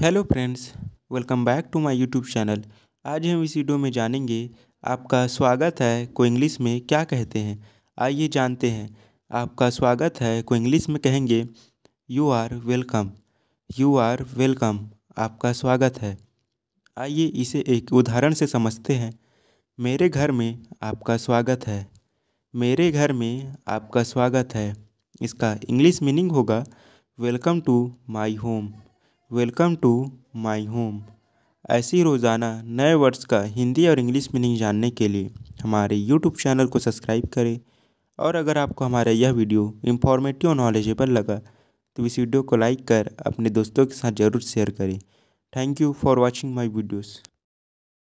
hello friends welcome back to my YouTube channel आज हम इस वीडियो में जानेंगे आपका स्वागत है को इंग्लिश में क्या कहते हैं आइए जानते हैं आपका स्वागत है को इंग्लिश में कहेंगे you are welcome you are welcome आपका स्वागत है आइए इसे एक उदाहरण से समझते हैं मेरे घर में आपका स्वागत है मेरे घर में आपका स्वागत है इसका इंग्लिश मीनिंग होगा welcome to my home welcome to my home ऐसी रोज़ाना नए वर्ड्स का हिंदी और इंग्लिश मीनिंग जानने के लिए हमारे यूट्यूब चैनल को सब्सक्राइब करें और अगर आपको हमारा यह वीडियो इंफॉर्मेटिव और नॉलेजेबल लगा तो इस वीडियो को लाइक कर अपने दोस्तों के साथ ज़रूर शेयर करें thank you for watching my videos